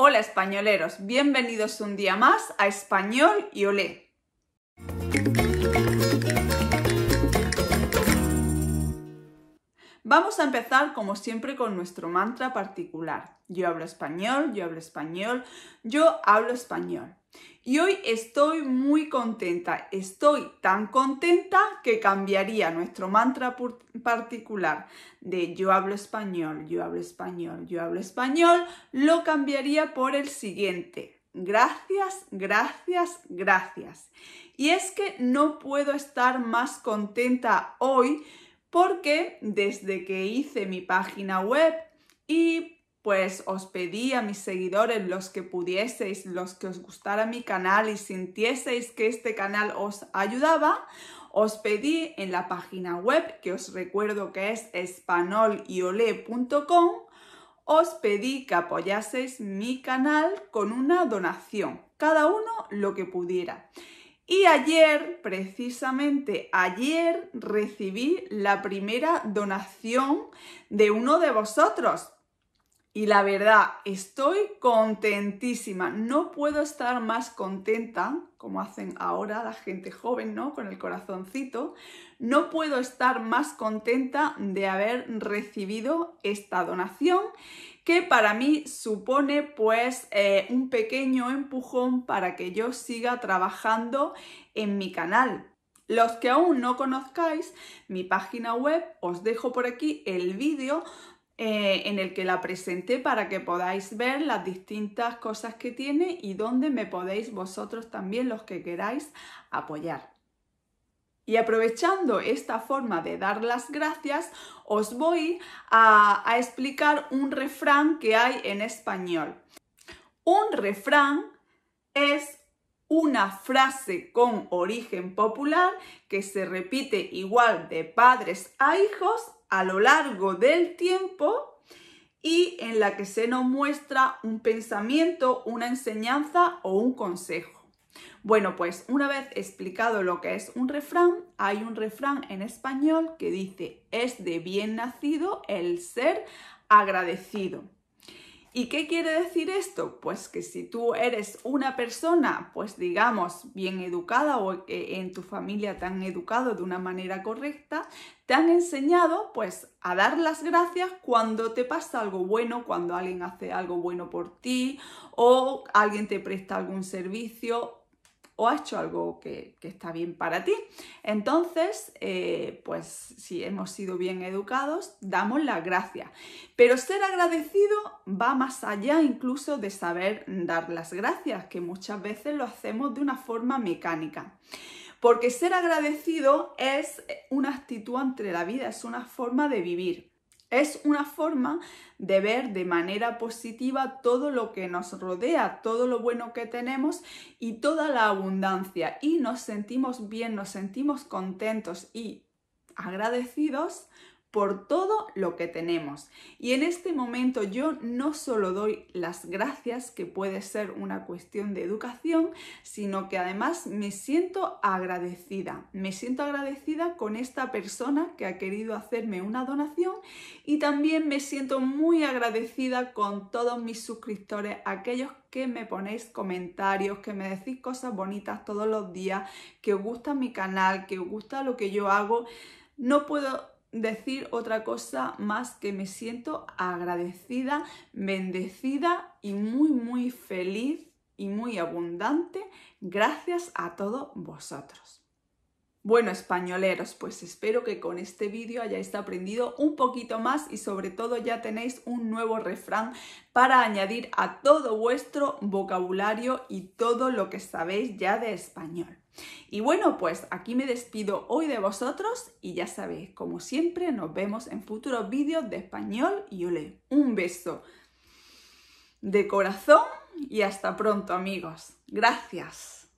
Hola españoleros, bienvenidos un día más a Español y Olé. Vamos a empezar como siempre con nuestro mantra particular. Yo hablo español, yo hablo español, yo hablo español. Y hoy estoy muy contenta, estoy tan contenta que cambiaría nuestro mantra particular de yo hablo español, yo hablo español, yo hablo español, lo cambiaría por el siguiente, Gracias, gracias, gracias. Y es que no puedo estar más contenta hoy porque desde que hice mi página web y pues os pedí a mis seguidores, los que pudieseis, los que os gustara mi canal y sintieseis que este canal os ayudaba, os pedí en la página web, que os recuerdo que es espanolyolé.com. os pedí que apoyaseis mi canal con una donación, cada uno lo que pudiera. Y ayer, precisamente ayer, recibí la primera donación de uno de vosotros, y la verdad, estoy contentísima. No puedo estar más contenta, como hacen ahora la gente joven, ¿no? Con el corazoncito. No puedo estar más contenta de haber recibido esta donación que para mí supone pues eh, un pequeño empujón para que yo siga trabajando en mi canal. Los que aún no conozcáis mi página web, os dejo por aquí el vídeo eh, en el que la presenté para que podáis ver las distintas cosas que tiene y donde me podéis vosotros también los que queráis apoyar. Y aprovechando esta forma de dar las gracias, os voy a explicar un refrán que hay en español. Un refrán es una frase con origen popular que se repite igual de padres a hijos a lo largo del tiempo y en la que se nos muestra un pensamiento, una enseñanza o un consejo. Bueno, pues una vez explicado lo que es un refrán, hay un refrán en español que dice, es de bien nacido el ser agradecido. ¿Y qué quiere decir esto? Pues que si tú eres una persona, pues digamos, bien educada o eh, en tu familia te han educado de una manera correcta, te han enseñado pues a dar las gracias cuando te pasa algo bueno, cuando alguien hace algo bueno por ti o alguien te presta algún servicio o has hecho algo que, está bien para ti. Entonces, eh, pues si hemos sido bien educados, damos las gracias. Pero ser agradecido va más allá incluso de saber dar las gracias, que muchas veces lo hacemos de una forma mecánica. Porque ser agradecido es una actitud entre la vida, es una forma de vivir. Es una forma de ver de manera positiva todo lo que nos rodea, todo lo bueno que tenemos y toda la abundancia. Y nos sentimos bien, nos sentimos contentos y agradecidos por todo lo que tenemos. Y en este momento yo no solo doy las gracias, que puede ser una cuestión de educación, sino que además me siento agradecida. Me siento agradecida con esta persona que ha querido hacerme una donación y también me siento muy agradecida con todos mis suscriptores, aquellos que me ponéis comentarios, que me decís cosas bonitas todos los días, que os gusta mi canal, que os gusta lo que yo hago. No puedo decir otra cosa más que me siento agradecida, bendecida y muy, muy feliz y muy abundante gracias a todos vosotros. Bueno, españoleros, pues espero que con este vídeo hayáis aprendido un poquito más y sobre todo ya tenéis un nuevo refrán para añadir a todo vuestro vocabulario y todo lo que sabéis ya de español. Y bueno, pues aquí me despido hoy de vosotros y ya sabéis, como siempre, nos vemos en futuros vídeos de español y ole. Un beso de corazón y hasta pronto amigos. Gracias.